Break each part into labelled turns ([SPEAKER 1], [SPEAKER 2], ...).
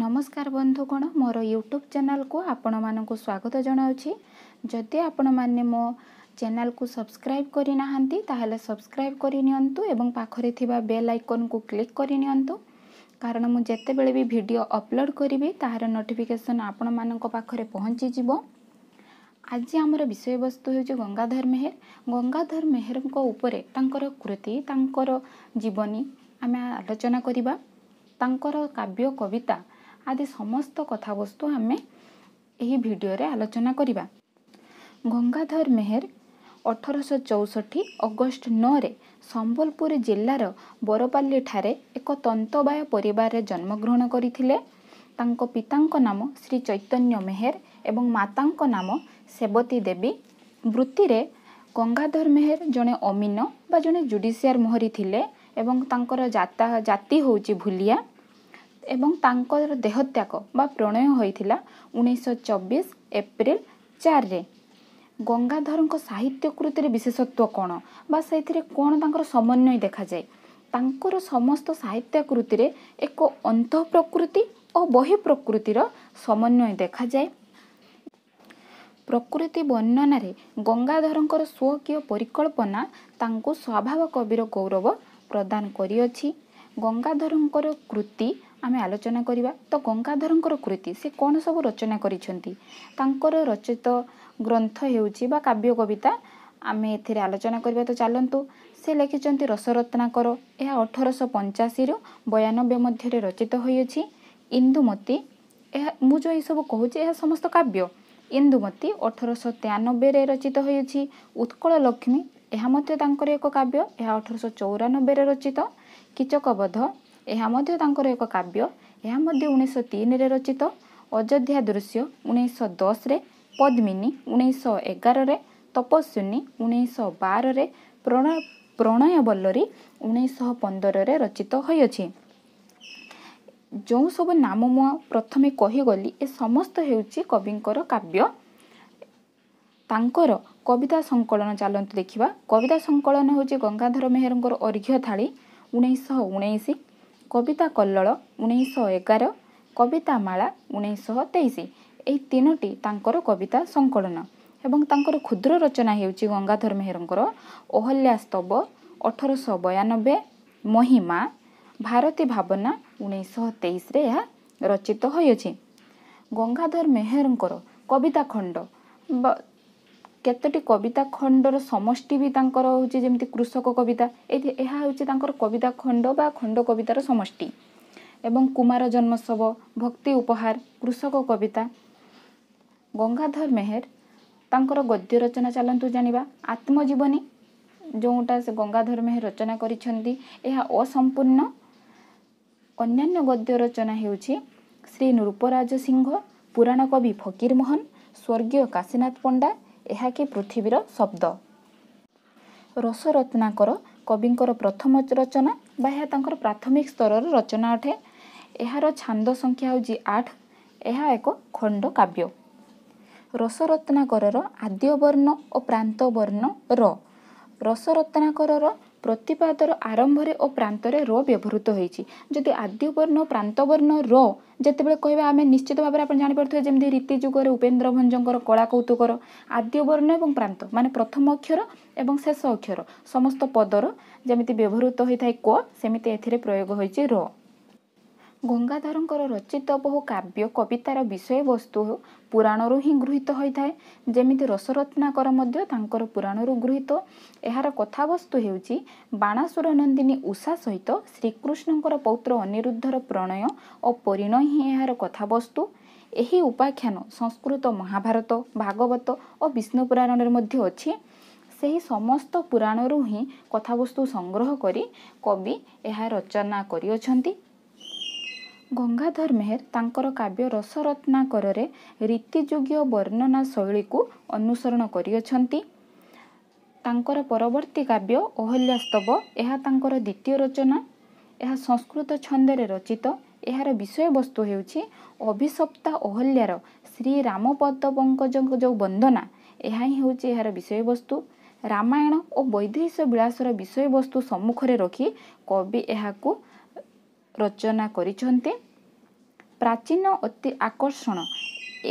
[SPEAKER 1] ନମସ୍କାର ବନ୍ଧୁଗଣ ମୋର ୟୁଟ୍ୟୁବ୍ ଚ୍ୟାନେଲ୍କୁ ଆପଣମାନଙ୍କୁ ସ୍ୱାଗତ ଜଣାଉଛି ଯଦି ଆପଣମାନେ ମୋ ଚ୍ୟାନେଲ୍କୁ ସବସ୍କ୍ରାଇବ୍ କରିନାହାନ୍ତି ତାହେଲେ ସବସ୍କ୍ରାଇବ୍ କରିନିଅନ୍ତୁ ଏବଂ ପାଖରେ ଥିବା ବେଲ୍ ଆଇକନ୍କୁ କ୍ଲିକ୍ କରିନିଅନ୍ତୁ କାରଣ ମୁଁ ଯେତେବେଳେ ବି ଭିଡ଼ିଓ ଅପଲୋଡ଼୍ କରିବି ତାହାର ନୋଟିଫିକେସନ୍ ଆପଣମାନଙ୍କ ପାଖରେ ପହଞ୍ଚିଯିବ ଆଜି ଆମର ବିଷୟବସ୍ତୁ ହେଉଛି ଗଙ୍ଗାଧର ମେହେର ଗଙ୍ଗାଧର ମେହେରଙ୍କ ଉପରେ ତାଙ୍କର କୃତି ତାଙ୍କର ଜୀବନୀ ଆମେ ଆଲୋଚନା କରିବା ତାଙ୍କର କାବ୍ୟ କବିତା ଆଦି ସମସ୍ତ କଥାବସ୍ତୁ ଆମେ ଏହି ଭିଡ଼ିଓରେ ଆଲୋଚନା କରିବା ଗଙ୍ଗାଧର ମେହେର ଅଠରଶହ ଚଉଷଠି ଅଗଷ୍ଟ ନଅରେ ସମ୍ବଲପୁର ଜିଲ୍ଲାର ବରପାଲିଠାରେ ଏକ ତନ୍ତବାୟ ପରିବାରରେ ଜନ୍ମଗ୍ରହଣ କରିଥିଲେ ତାଙ୍କ ପିତାଙ୍କ ନାମ ଶ୍ରୀ ଚୈତନ୍ୟ ମେହେର ଏବଂ ମାତାଙ୍କ ନାମ ସେବତୀ ଦେବୀ ବୃତ୍ତିରେ ଗଙ୍ଗାଧର ମେହେର ଜଣେ ଅମିନ ବା ଜଣେ ଜୁଡ଼ିସିଆର ମୋହରି ଥିଲେ ଏବଂ ତାଙ୍କର ଜାତା ଜାତି ହେଉଛି ଭୁଲିଆ ଏବଂ ତାଙ୍କର ଦେହତ୍ୟାଗ ବା ପ୍ରଣୟ ହୋଇଥିଲା ଉଣେଇଶହ ଚବିଶ ଏପ୍ରିଲ ଚାରିରେ ଗଙ୍ଗାଧରଙ୍କ ସାହିତ୍ୟ କୃତିରେ ବିଶେଷତ୍ୱ କ'ଣ ବା ସେଥିରେ କ'ଣ ତାଙ୍କର ସମନ୍ୱୟ ଦେଖାଯାଏ ତାଙ୍କର ସମସ୍ତ ସାହିତ୍ୟ କୃତିରେ ଏକ ଅନ୍ତଃ ପ୍ରକୃତି ଓ ବହି ପ୍ରକୃତିର ସମନ୍ୱୟ ଦେଖାଯାଏ ପ୍ରକୃତି ବର୍ଣ୍ଣନାରେ ଗଙ୍ଗାଧରଙ୍କର ସ୍ୱକୀୟ ପରିକଳ୍ପନା ତାଙ୍କୁ ସ୍ୱଭାବ କବିର ଗୌରବ ପ୍ରଦାନ କରିଅଛି ଗଙ୍ଗାଧରଙ୍କର କୃତି ଆମେ ଆଲୋଚନା କରିବା ତ ଗଙ୍ଗାଧରଙ୍କର କୃତି ସେ କ'ଣ ସବୁ ରଚନା କରିଛନ୍ତି ତାଙ୍କର ରଚିତ ଗ୍ରନ୍ଥ ହେଉଛି ବା କାବ୍ୟ କବିତା ଆମେ ଏଥିରେ ଆଲୋଚନା କରିବା ତ ଚାଲନ୍ତୁ ସେ ଲେଖିଛନ୍ତି ରସରତ୍ନାକର ଏହା ଅଠରଶହ ପଞ୍ଚାଅଶୀରୁ ବୟାନବେ ମଧ୍ୟରେ ରଚିତ ହୋଇଅଛି ଇନ୍ଦୁମତୀ ଏହା ମୁଁ ଯେଉଁ ଏହିସବୁ କହୁଛି ଏହା ସମସ୍ତ କାବ୍ୟ ଇନ୍ଦୁମତୀ ଅଠରଶହ ତେୟାନବେରେ ରଚିତ ହୋଇଅଛି ଉତ୍କଳ ଲକ୍ଷ୍ମୀ ଏହା ମଧ୍ୟ ତାଙ୍କର ଏକ କାବ୍ୟ ଏହା ଅଠରଶହ ଚଉରାନବେରେ ରଚିତ କିଚକବଧ ଏହା ମଧ୍ୟ ତାଙ୍କର ଏକ କାବ୍ୟ ଏହା ମଧ୍ୟ ଉଣେଇଶହ ତିନିରେ ରଚିତ ଅଯୋଧ୍ୟା ଦୃଶ୍ୟ ଉଣେଇଶହ ଦଶରେ ପଦ୍ମିନୀ ଉଣେଇଶହ ଏଗାରରେ ତପସ୍ୱିନୀ ଉଣେଇଶହ ବାରରେ ପ୍ରଣୟ ବଲ୍ଲରୀ ଉଣେଇଶହ ପନ୍ଦରରେ ରଚିତ ହୋଇଅଛି ଯେଉଁ ସବୁ ନାମ ମୁଁ ପ୍ରଥମେ କହିଗଲି ଏ ସମସ୍ତ ହେଉଛି କବିଙ୍କର କାବ୍ୟ ତାଙ୍କର କବିତା ସଂକଳନ ଚାଲନ୍ତୁ ଦେଖିବା କବିତା ସଂକଳନ ହେଉଛି ଗଙ୍ଗାଧର ମେହେରଙ୍କର ଅର୍ଘ୍ୟ ଥାଳି ଉଣେଇଶହ ଉଣେଇଶ କବିତା କଲ୍ଲଳ ଉଣେଇଶହ ଏଗାର କବିତା ମାଳା ଉଣେଇଶହ ତେଇଶ ଏହି ତିନୋଟି ତାଙ୍କର କବିତା ସଂକଳନ ଏବଂ ତାଙ୍କର କ୍ଷୁଦ୍ର ରଚନା ହେଉଛି ଗଙ୍ଗାଧର ମେହେରଙ୍କର ସ୍ତବ ଅଠରଶହ ବୟାନବେ ମହିମା ଭାରତୀ ଭାବନା ଉଣେଇଶହ ତେଇଶରେ ଏହା ରଚିତ ହୋଇଅଛି ଗଙ୍ଗାଧର ମେହେରଙ୍କର କବିତା ଖଣ୍ଡ କେତୋଟି କବିତା ଖଣ୍ଡର ସମଷ୍ଟି ବି ତାଙ୍କର ହେଉଛି ଯେମିତି କୃଷକ କବିତା ଏହା ହେଉଛି ତାଙ୍କର କବିତା ଖଣ୍ଡ ବା ଖଣ୍ଡ କବିତାର ସମଷ୍ଟି ଏବଂ କୁମାର ଜନ୍ମୋତ୍ସବ ଭକ୍ତି ଉପହାର କୃଷକ କବିତା ଗଙ୍ଗାଧର ମେହେର ତାଙ୍କର ଗଦ୍ୟ ରଚନା ଚାଲନ୍ତୁ ଜାଣିବା ଆତ୍ମଜୀବନୀ ଯେଉଁଟା ସେ ଗଙ୍ଗାଧର ମେହେର ରଚନା କରିଛନ୍ତି ଏହା ଅସମ୍ପୂର୍ଣ୍ଣ ଅନ୍ୟାନ୍ୟ ଗଦ୍ୟ ରଚନା ହେଉଛି ଶ୍ରୀ ନୃପରାଜ ସିଂହ ପୁରାଣ କବି ଫକୀରମୋହନ ସ୍ୱର୍ଗୀୟ କାଶୀନାଥ ପଣ୍ଡା ଏହାକି ପୃଥିବୀର ଶବ୍ଦ ରସରତ୍ନାକର କବିଙ୍କର ପ୍ରଥମ ରଚନା ବା ଏହା ତାଙ୍କର ପ୍ରାଥମିକ ସ୍ତରର ରଚନା ଅଟେ ଏହାର ଛାନ୍ଦ ସଂଖ୍ୟା ହେଉଛି ଆଠ ଏହା ଏକ ଖଣ୍ଡ କାବ୍ୟ ରସରତ୍ନାକରର ବର୍ଣ୍ଣ ଓ ପ୍ରାନ୍ତବର୍ଣ୍ଣ ର ରସରତ୍ନାକରର ପ୍ରତିପାଦର ଆରମ୍ଭରେ ଓ ପ୍ରାନ୍ତରେ ର ବ୍ୟବହୃତ ହୋଇଛି ଯଦି ଆଦ୍ୟ ବର୍ଣ୍ଣ ପ୍ରାନ୍ତ ବର୍ଣ୍ଣ ର ଯେତେବେଳେ କହିବା ଆମେ ନିଶ୍ଚିତ ଭାବରେ ଆପଣ ଜାଣିପାରୁଥିବେ ଯେମିତି ରୀତି ଯୁଗରେ ଉପେନ୍ଦ୍ର ଭଞ୍ଜଙ୍କର କଳା କୌତୁକର ଆଦ୍ୟ ବର୍ଣ୍ଣ ଏବଂ ପ୍ରାନ୍ତ ମାନେ ପ୍ରଥମ ଅକ୍ଷର ଏବଂ ଶେଷ ଅକ୍ଷର ସମସ୍ତ ପଦର ଯେମିତି ବ୍ୟବହୃତ ହୋଇଥାଏ କ ସେମିତି ଏଥିରେ ପ୍ରୟୋଗ ହୋଇଛି ର ଗଙ୍ଗାଧରଙ୍କର ରଚିତ ବହୁ କାବ୍ୟ କବିତାର ବିଷୟବସ୍ତୁ ପୁରାଣରୁ ହିଁ ଗୃହୀତ ହୋଇଥାଏ ଯେମିତି ରସରତ୍ନାକର ମଧ୍ୟ ତାଙ୍କର ପୁରାଣରୁ ଗୃହୀତ ଏହାର କଥାବସ୍ତୁ ହେଉଛି ବାଣାସୁର ନନ୍ଦିନୀ ଉଷା ସହିତ ଶ୍ରୀକୃଷ୍ଣଙ୍କର ପୌତ୍ର ଅନିରୁଦ୍ଧର ପ୍ରଣୟ ଓ ପରିଣୟ ହିଁ ଏହାର କଥାବସ୍ତୁ ଏହି ଉପାଖ୍ୟାନ ସଂସ୍କୃତ ମହାଭାରତ ଭାଗବତ ଓ ବିଷ୍ଣୁ ପୁରାଣରେ ମଧ୍ୟ ଅଛି ସେହି ସମସ୍ତ ପୁରାଣରୁ ହିଁ କଥାବସ୍ତୁ ସଂଗ୍ରହ କରି କବି ଏହା ରଚନା କରିଅଛନ୍ତି ଗଙ୍ଗାଧର ମେହେର ତାଙ୍କର କାବ୍ୟ ରସରତ୍ନାକରରେ ରୀତିଯୋଗ୍ୟ ବର୍ଣ୍ଣନା ଶୈଳୀକୁ ଅନୁସରଣ କରିଅଛନ୍ତି ତାଙ୍କର ପରବର୍ତ୍ତୀ କାବ୍ୟ ଅହଲ୍ୟାସ୍ତବ ଏହା ତାଙ୍କର ଦ୍ୱିତୀୟ ରଚନା ଏହା ସଂସ୍କୃତ ଛନ୍ଦରେ ରଚିତ ଏହାର ବିଷୟବସ୍ତୁ ହେଉଛି ଅଭିଶପ୍ତା ଅହଲ୍ୟାର ଶ୍ରୀ ରାମପଦ ପଙ୍କଜଙ୍କ ଯେଉଁ ବନ୍ଦନା ଏହା ହିଁ ହେଉଛି ଏହାର ବିଷୟବସ୍ତୁ ରାମାୟଣ ଓ ବୈଦେଶିକ ବିଳାସର ବିଷୟବସ୍ତୁ ସମ୍ମୁଖରେ ରଖି କବି ଏହାକୁ ରଚନା କରିଛନ୍ତି ପ୍ରାଚୀନ ଅତି ଆକର୍ଷଣ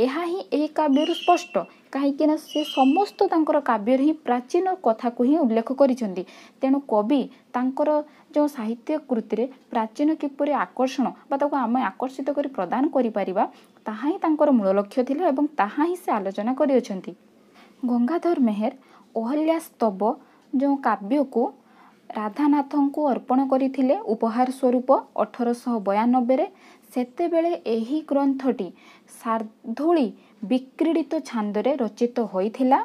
[SPEAKER 1] ଏହା ହିଁ ଏହି କାବ୍ୟରୁ ସ୍ପଷ୍ଟ କାହିଁକିନା ସେ ସମସ୍ତ ତାଙ୍କର କାବ୍ୟରେ ହିଁ ପ୍ରାଚୀନ କଥାକୁ ହିଁ ଉଲ୍ଲେଖ କରିଛନ୍ତି ତେଣୁ କବି ତାଙ୍କର ଯେଉଁ ସାହିତ୍ୟ କୃତିରେ ପ୍ରାଚୀନ କିପରି ଆକର୍ଷଣ ବା ତାକୁ ଆମେ ଆକର୍ଷିତ କରି ପ୍ରଦାନ କରିପାରିବା ତାହା ହିଁ ତାଙ୍କର ମୂଳ ଲକ୍ଷ୍ୟ ଥିଲା ଏବଂ ତାହା ହିଁ ସେ ଆଲୋଚନା କରିଅଛନ୍ତି ଗଙ୍ଗାଧର ମେହେର ଅହଲ୍ୟା ସ୍ତବ ଯେଉଁ କାବ୍ୟକୁ ରାଧାନାଥଙ୍କୁ ଅର୍ପଣ କରିଥିଲେ ଉପହାର ସ୍ୱରୂପ ଅଠରଶହ ବୟାନବେରେ ସେତେବେଳେ ଏହି ଗ୍ରନ୍ଥଟି ସାର୍ଦ୍ଧୁଳି ବିକ୍ରୀଡ଼ିତ ଛାନ୍ଦରେ ରଚିତ ହୋଇଥିଲା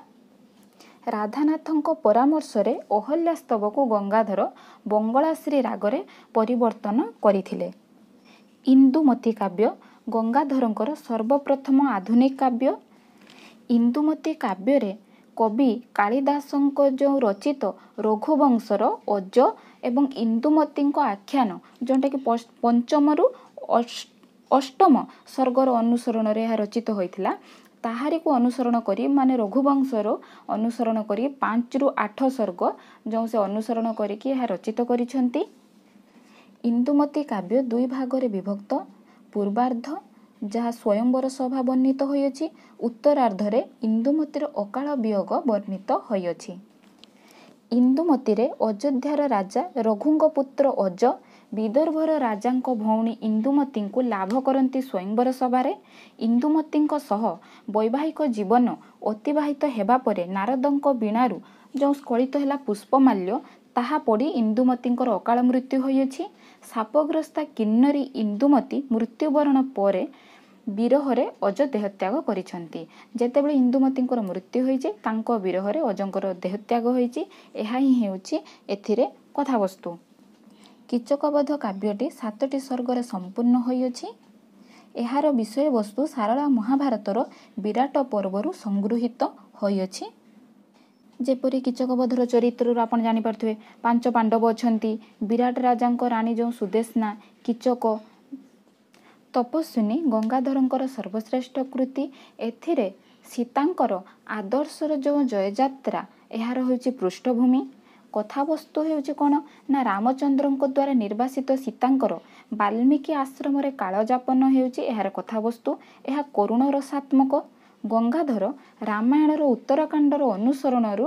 [SPEAKER 1] ରାଧାନାଥଙ୍କ ପରାମର୍ଶରେ ଅହଲ୍ୟା ସ୍ତବକୁ ଗଙ୍ଗାଧର ବଙ୍ଗଳାଶ୍ରୀ ରାଗରେ ପରିବର୍ତ୍ତନ କରିଥିଲେ ଇନ୍ଦୁମତୀ କାବ୍ୟ ଗଙ୍ଗାଧରଙ୍କର ସର୍ବପ୍ରଥମ ଆଧୁନିକ କାବ୍ୟ ଇନ୍ଦୁମତୀ କାବ୍ୟରେ କବି କାଳିଦାସଙ୍କ ଯେଉଁ ରଚିତ ରଘୁବଂଶର ଅଜ ଏବଂ ଇନ୍ଦୁମତୀଙ୍କ ଆଖ୍ୟାନ ଯେଉଁଟାକି ପଞ୍ଚମରୁ ଅଷ୍ଟମ ସ୍ୱର୍ଗର ଅନୁସରଣରେ ଏହା ରଚିତ ହୋଇଥିଲା ତାହାରିକୁ ଅନୁସରଣ କରି ମାନେ ରଘୁବଂଶର ଅନୁସରଣ କରି ପାଞ୍ଚରୁ ଆଠ ସ୍ୱର୍ଗ ଯେଉଁ ସେ ଅନୁସରଣ କରିକି ଏହା ରଚିତ କରିଛନ୍ତି ଇନ୍ଦୁମତୀ କାବ୍ୟ ଦୁଇ ଭାଗରେ ବିଭକ୍ତ ପୂର୍ବାର୍ଦ୍ଧ ଯାହା ସ୍ୱୟଂବର ସଭା ବର୍ଣ୍ଣିତ ହୋଇଅଛି ଉତ୍ତରାର୍ଦ୍ଧରେ ଇନ୍ଦୁମତୀର ଅକାଳ ବିୟୋଗ ବର୍ଣ୍ଣିତ ହୋଇଅଛି ଇନ୍ଦୁମତୀରେ ଅଯୋଧ୍ୟାର ରାଜା ରଘୁଙ୍କ ପୁତ୍ର ଅଜ ବିଦର୍ଭର ରାଜାଙ୍କ ଭଉଣୀ ଇନ୍ଦୁମତୀଙ୍କୁ ଲାଭ କରନ୍ତି ସ୍ୱୟଂବର ସଭାରେ ଇନ୍ଦୁମତୀଙ୍କ ସହ ବୈବାହିକ ଜୀବନ ଅତିବାହିତ ହେବା ପରେ ନାରଦଙ୍କ ବୀଣାରୁ ଯେଉଁ ସ୍ଖଳିତ ହେଲା ପୁଷ୍ପମାଲ୍ୟ ତାହା ପଡ଼ି ଇନ୍ଦୁମତୀଙ୍କର ଅକାଳ ମୃତ୍ୟୁ ହୋଇଅଛି ସାପଗ୍ରସ୍ତା କିନ୍ନରୀ ଇନ୍ଦୁମତୀ ମୃତ୍ୟୁବରଣ ପରେ ବିରହରେ ଅଜ ଦେହତ୍ୟାଗ କରିଛନ୍ତି ଯେତେବେଳେ ଇନ୍ଦୁମତୀଙ୍କର ମୃତ୍ୟୁ ହୋଇଛି ତାଙ୍କ ବିରହରେ ଅଜଙ୍କର ଦେହତ୍ୟାଗ ହୋଇଛି ଏହା ହିଁ ହେଉଛି ଏଥିରେ କଥାବସ୍ତୁ କିଚକବଧ କାବ୍ୟଟି ସାତଟି ସ୍ୱର୍ଗରେ ସମ୍ପୂର୍ଣ୍ଣ ହୋଇଅଛି ଏହାର ବିଷୟବସ୍ତୁ ସାରଳା ମହାଭାରତର ବିରାଟ ପର୍ବରୁ ସଂଗୃହୀତ ହୋଇଅଛି ଯେପରି କିଚକବଧର ଚରିତ୍ରରୁ ଆପଣ ଜାଣିପାରୁଥିବେ ପାଞ୍ଚ ପାଣ୍ଡବ ଅଛନ୍ତି ବିରାଟ ରାଜାଙ୍କ ରାଣୀ ଯେଉଁ ସୁଦେଶନା କିଚକ ତପସ୍ୱିନୀ ଗଙ୍ଗାଧରଙ୍କର ସର୍ବଶ୍ରେଷ୍ଠ କୃତି ଏଥିରେ ସୀତାଙ୍କର ଆଦର୍ଶର ଯେଉଁ ଜୟଯାତ୍ରା ଏହାର ହେଉଛି ପୃଷ୍ଠଭୂମି କଥାବସ୍ତୁ ହେଉଛି କ'ଣ ନା ରାମଚନ୍ଦ୍ରଙ୍କ ଦ୍ୱାରା ନିର୍ବାସିତ ସୀତାଙ୍କର ବାଲ୍ମୀକି ଆଶ୍ରମରେ କାଳଯାପନ ହେଉଛି ଏହାର କଥାବସ୍ତୁ ଏହା କରୁଣ ରସାତ୍ମକ ଗଙ୍ଗାଧର ରାମାୟଣର ଉତ୍ତରାକାଣ୍ଡର ଅନୁସରଣରୁ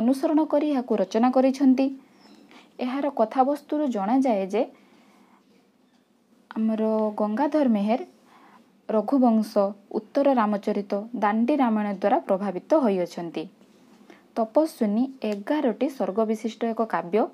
[SPEAKER 1] ଅନୁସରଣ କରି ଏହାକୁ ରଚନା କରିଛନ୍ତି ଏହାର କଥାବସ୍ତୁରୁ ଜଣାଯାଏ ଯେ ଆମର ଗଙ୍ଗାଧର ମେହେର ରଘୁବଂଶ ଉତ୍ତର ରାମଚରିତ ଦାଣ୍ଡି ରାମାୟଣ ଦ୍ୱାରା ପ୍ରଭାବିତ ହୋଇଅଛନ୍ତି ତପସ୍ୱିନୀ ଏଗାରଟି ସ୍ୱର୍ଗ ବିଶିଷ୍ଟ ଏକ କାବ୍ୟ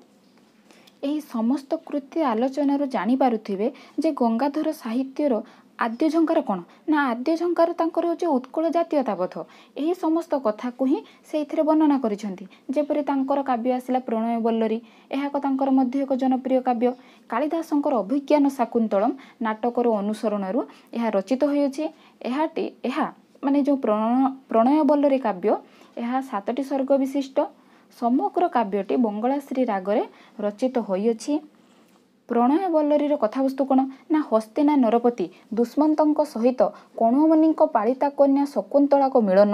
[SPEAKER 1] ଏହି ସମସ୍ତ କୃତି ଆଲୋଚନାରୁ ଜାଣିପାରୁଥିବେ ଯେ ଗଙ୍ଗାଧର ସାହିତ୍ୟର ଆଦ୍ୟ ଝଙ୍କାର କ'ଣ ନା ଆଦ୍ୟ ଝଙ୍କାର ତାଙ୍କର ହେଉଛି ଉତ୍କଳ ଜାତୀୟତାବୋଧ ଏହି ସମସ୍ତ କଥାକୁ ହିଁ ସେଇଥିରେ ବର୍ଣ୍ଣନା କରିଛନ୍ତି ଯେପରି ତାଙ୍କର କାବ୍ୟ ଆସିଲା ପ୍ରଣୟ ବଲ୍ଲରୀ ଏହାକ ତାଙ୍କର ମଧ୍ୟ ଏକ ଜନପ୍ରିୟ କାବ୍ୟ କାଳିଦାସଙ୍କର ଅଭିଜ୍ଞାନ ଶାକୁନ୍ତଳମ୍ ନାଟକର ଅନୁସରଣରୁ ଏହା ରଚିତ ହୋଇଅଛି ଏହାଟି ଏହା ମାନେ ଯେଉଁ ପ୍ରଣୟ ପ୍ରଣୟ ବଲ୍ଲରୀ କାବ୍ୟ ଏହା ସାତଟି ସର୍ଗ ବିଶିଷ୍ଟ ସମଗ୍ର କାବ୍ୟଟି ବଙ୍ଗଳାଶ୍ରୀ ରାଗରେ ରଚିତ ହୋଇଅଛି ପ୍ରଣୟ ବଲ୍ଲରୀର କଥାବସ୍ତୁ କ'ଣ ନା ହସ୍ତିନା ନରପତି ଦୁଷ୍ମନ୍ତଙ୍କ ସହିତ କଣୁମନିଙ୍କ ପାଳିତା କନ୍ୟା ଶକୁନ୍ତଳାଙ୍କ ମିଳନ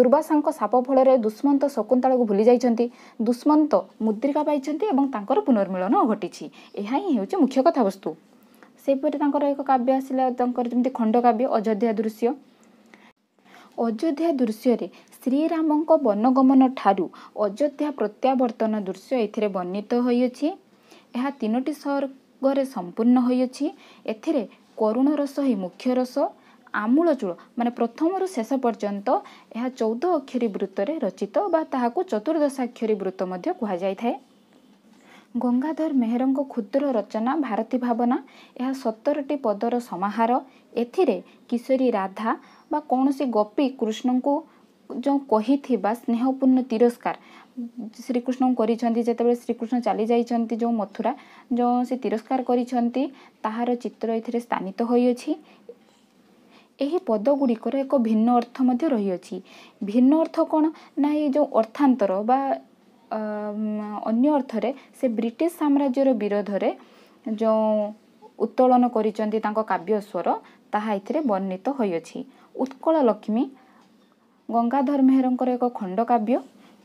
[SPEAKER 1] ଦୁର୍ବାସାଙ୍କ ସାପ ଫଳରେ ଦୁଷ୍ମନ୍ତ ଶକୁନ୍ତଳାକୁ ଭୁଲି ଯାଇଛନ୍ତି ଦୁଷ୍ମନ୍ତ ମୁଦ୍ରିକା ପାଇଛନ୍ତି ଏବଂ ତାଙ୍କର ପୁନର୍ମିଳନ ଘଟିଛି ଏହା ହିଁ ହେଉଛି ମୁଖ୍ୟ କଥାବସ୍ତୁ ସେହିପରି ତାଙ୍କର ଏକ କାବ୍ୟ ଆସିଲା ତାଙ୍କର ଯେମିତି ଖଣ୍ଡକାବ୍ୟ ଅଯୋଧ୍ୟା ଦୃଶ୍ୟ ଅଯୋଧ୍ୟା ଦୃଶ୍ୟରେ ଶ୍ରୀରାମଙ୍କ ବନଗମନ ଠାରୁ ଅଯୋଧ୍ୟା ପ୍ରତ୍ୟାବର୍ତ୍ତନ ଦୃଶ୍ୟ ଏଥିରେ ବର୍ଣ୍ଣିତ ହୋଇଅଛି ଏହା ତିନୋଟି ସହର ରାଗରେ ସମ୍ପୂର୍ଣ୍ଣ ହୋଇଅଛି ଏଥିରେ କରୁଣ ରସ ହିଁ ମୁଖ୍ୟ ରସ ଆମୂଳଚୂଳ ମାନେ ପ୍ରଥମରୁ ଶେଷ ପର୍ଯ୍ୟନ୍ତ ଏହା ଚଉଦ ଅକ୍ଷରୀ ବୃତ୍ତରେ ରଚିତ ବା ତାହାକୁ ଚତୁର୍ଦ୍ଦଶାକ୍ଷରୀ ବୃତ୍ତ ମଧ୍ୟ କୁହାଯାଇଥାଏ ଗଙ୍ଗାଧର ମେହେରଙ୍କ କ୍ଷୁଦ୍ର ରଚନା ଭାରତୀ ଭାବନା ଏହା ସତରଟି ପଦର ସମାହାର ଏଥିରେ କିଶୋରୀ ରାଧା ବା କୌଣସି ଗୋପୀ କୃଷ୍ଣଙ୍କୁ ଯେଉଁ କହିଥିବା ସ୍ନେହପୂର୍ଣ୍ଣ ତିରସ୍କାର ଶ୍ରୀକୃଷ୍ଣଙ୍କୁ କରିଛନ୍ତି ଯେତେବେଳେ ଶ୍ରୀକୃଷ୍ଣ ଚାଲିଯାଇଛନ୍ତି ଯେଉଁ ମଥୁରା ଯେଉଁ ସେ ତିରସ୍କାର କରିଛନ୍ତି ତାହାର ଚିତ୍ର ଏଥିରେ ସ୍ଥାନିତ ହୋଇଅଛି ଏହି ପଦଗୁଡ଼ିକର ଏକ ଭିନ୍ନ ଅର୍ଥ ମଧ୍ୟ ରହିଅଛି ଭିନ୍ନ ଅର୍ଥ କ'ଣ ନା ଏ ଯେଉଁ ଅର୍ଥାନ୍ତର ବା ଅନ୍ୟ ଅର୍ଥରେ ସେ ବ୍ରିଟିଶ ସାମ୍ରାଜ୍ୟର ବିରୋଧରେ ଯେଉଁ ଉତ୍ତୋଳନ କରିଛନ୍ତି ତାଙ୍କ କାବ୍ୟ ସ୍ୱର ତାହା ଏଥିରେ ବର୍ଣ୍ଣିତ ହୋଇଅଛି ଉତ୍କଳ ଲକ୍ଷ୍ମୀ ଗଙ୍ଗାଧର ମେହେରଙ୍କର ଏକ ଖଣ୍ଡକାବ୍ୟ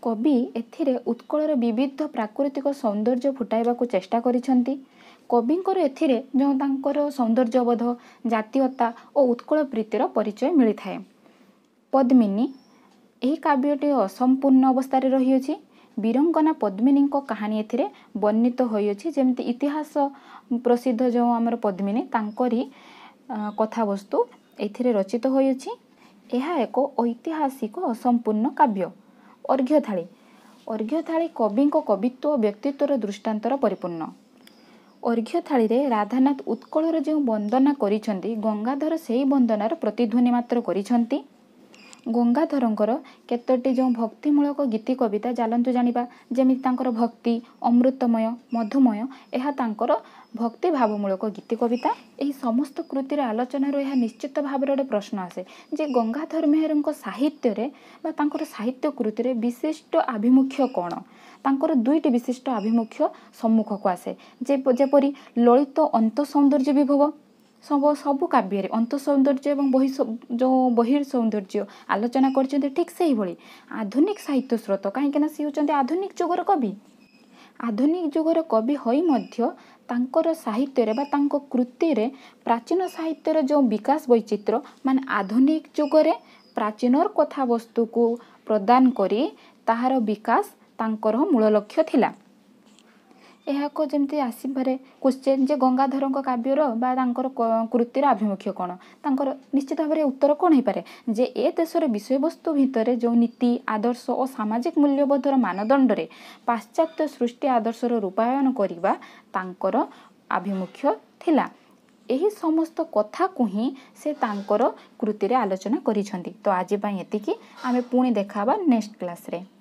[SPEAKER 1] କବି ଏଥିରେ ଉତ୍କଳର ବିବିଧ ପ୍ରାକୃତିକ ସୌନ୍ଦର୍ଯ୍ୟ ଫୁଟାଇବାକୁ ଚେଷ୍ଟା କରିଛନ୍ତି କବିଙ୍କର ଏଥିରେ ଯେଉଁ ତାଙ୍କର ସୌନ୍ଦର୍ଯ୍ୟବୋଧ ଜାତୀୟତା ଓ ଉତ୍କଳ ପ୍ରୀତିର ପରିଚୟ ମିଳିଥାଏ ପଦ୍ମିନୀ ଏହି କାବ୍ୟଟି ଅସମ୍ପୂର୍ଣ୍ଣ ଅବସ୍ଥାରେ ରହିଅଛି ବୀରଙ୍ଗନା ପଦ୍ମିନୀଙ୍କ କାହାଣୀ ଏଥିରେ ବର୍ଣ୍ଣିତ ହୋଇଅଛି ଯେମିତି ଇତିହାସ ପ୍ରସିଦ୍ଧ ଯେଉଁ ଆମର ପଦ୍ମିନୀ ତାଙ୍କରି କଥାବସ୍ତୁ ଏଥିରେ ରଚିତ ହୋଇଅଛି ଏହା ଏକ ଐତିହାସିକ ଅସମ୍ପୂର୍ଣ୍ଣ କାବ୍ୟ ଅର୍ଘ୍ୟଥାଳି ଅର୍ଘ୍ୟଥାଳି କବିଙ୍କ କବିତ୍ୱ ଓ ବ୍ୟକ୍ତିତ୍ୱର ଦୃଷ୍ଟାନ୍ତର ପରିପୂର୍ଣ୍ଣ ଅର୍ଘ୍ୟ ଥାଳିରେ ରାଧାନାଥ ଉତ୍କଳର ଯେଉଁ ବନ୍ଦନା କରିଛନ୍ତି ଗଙ୍ଗାଧର ସେହି ବନ୍ଦନାର ପ୍ରତିଧ୍ୱନି ମାତ୍ର କରିଛନ୍ତି ଗଙ୍ଗାଧରଙ୍କର କେତୋଟି ଯେଉଁ ଭକ୍ତିମୂଳକ ଗୀତି କବିତା ଜାଲନ୍ତୁ ଜାଣିବା ଯେମିତି ତାଙ୍କର ଭକ୍ତି ଅମୃତମୟ ମଧୁମୟ ଏହା ତାଙ୍କର ଭକ୍ତିଭାବମୂଳକ ଗୀତି କବିତା ଏହି ସମସ୍ତ କୃତିର ଆଲୋଚନାରୁ ଏହା ନିଶ୍ଚିତ ଭାବରେ ଗୋଟେ ପ୍ରଶ୍ନ ଆସେ ଯେ ଗଙ୍ଗାଧର ମେହେରଙ୍କ ସାହିତ୍ୟରେ ବା ତାଙ୍କର ସାହିତ୍ୟ କୃତିରେ ବିଶିଷ୍ଟ ଆଭିମୁଖ୍ୟ କ'ଣ ତାଙ୍କର ଦୁଇଟି ବିଶିଷ୍ଟ ଆଭିମୁଖ୍ୟ ସମ୍ମୁଖକୁ ଆସେ ଯେପରି ଲଳିତ ଅନ୍ତ ସୌନ୍ଦର୍ଯ୍ୟ ବିଭବ ସବୁ ସବୁ କାବ୍ୟରେ ଅନ୍ତ ସୌନ୍ଦର୍ଯ୍ୟ ଏବଂ ବହି ଯେଉଁ ବହିର୍ ସୌନ୍ଦର୍ଯ୍ୟ ଆଲୋଚନା କରିଛନ୍ତି ଠିକ୍ ସେହିଭଳି ଆଧୁନିକ ସାହିତ୍ୟ ସ୍ରୋତ କାହିଁକିନା ସେ ହେଉଛନ୍ତି ଆଧୁନିକ ଯୁଗର କବି ଆଧୁନିକ ଯୁଗର କବି ହୋଇ ମଧ୍ୟ ତାଙ୍କର ସାହିତ୍ୟରେ ବା ତାଙ୍କ କୃତିରେ ପ୍ରାଚୀନ ସାହିତ୍ୟର ଯେଉଁ ବିକାଶ ବୈଚିତ୍ର୍ୟ ମାନେ ଆଧୁନିକ ଯୁଗରେ ପ୍ରାଚୀନର କଥାବସ୍ତୁକୁ ପ୍ରଦାନ କରି ତାହାର ବିକାଶ ତାଙ୍କର ମୂଳ ଲକ୍ଷ୍ୟ ଥିଲା ଏହାକୁ ଯେମିତି ଆସିପାରେ କୋଶ୍ଚେନ୍ ଯେ ଗଙ୍ଗାଧରଙ୍କ କାବ୍ୟର ବା ତାଙ୍କର କୃତିର ଆଭିମୁଖ୍ୟ କ'ଣ ତାଙ୍କର ନିଶ୍ଚିତ ଭାବରେ ଉତ୍ତର କ'ଣ ହେଇପାରେ ଯେ ଏ ଦେଶର ବିଷୟବସ୍ତୁ ଭିତରେ ଯେଉଁ ନୀତି ଆଦର୍ଶ ଓ ସାମାଜିକ ମୂଲ୍ୟବୋଧର ମାନଦଣ୍ଡରେ ପାଶ୍ଚାତ୍ୟ ସୃଷ୍ଟି ଆଦର୍ଶର ରୂପାୟନ କରିବା ତାଙ୍କର ଆଭିମୁଖ୍ୟ ଥିଲା ଏହି ସମସ୍ତ କଥାକୁ ହିଁ ସେ ତାଙ୍କର କୃତିରେ ଆଲୋଚନା କରିଛନ୍ତି ତ ଆଜି ପାଇଁ ଏତିକି ଆମେ ପୁଣି ଦେଖା ହେବା ନେକ୍ସଟ କ୍ଲାସ୍ରେ